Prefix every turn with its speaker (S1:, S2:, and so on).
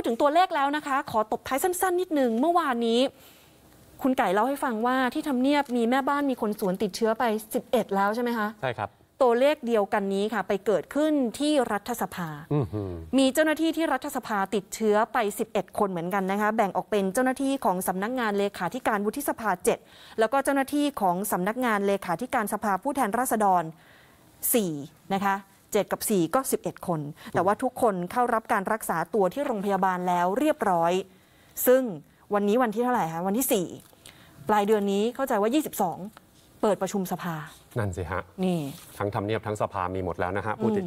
S1: พูดถึงตัวเลขแล้วนะคะ ขอตบท้ายสั้นๆนิดนึงเมื่อวานนี้คุณไก่เล่าให้ฟังว่าที่ทำเนียบมีแม่บ้านมีคนสวน ติดเชื้อไป 11 แล้วใช่ไหมคะใช่ครับ ตัวเลขเดียวกันนี้ค่ะ ไปเกิดขึ้นที่รัฐสภา มีเจ้าหน้าที่ที่รัฐสภาติดเชื้อไป 11 คนเหมือนกันนะคะแบ่งออกเป็นเจ้าหน้าที่ของสำนักงานเลขาธิการวุฒิสภา7แล้วก็เจ้าหน้าที่ของสำนักงานเลขาธิการสภาผู้แทนราษฎร4นะคะ7 กับ 4 ก็ 11 คน แต่ว่าทุกคนเข้ารับการรักษาตัวที่โรงพยาบาลแล้วเรียบร้อย ซึ่งวันนี้วันที่เท่าไหร่คะวันที่ 4 ปลายเดือนนี้เข้าใจว่า 22 เปิดประชุมสภา นั่นสิฮะนี่
S2: ทั้งทำเนียบทั้งสภา
S3: มีหมดแล้วนะฮะผู้ติด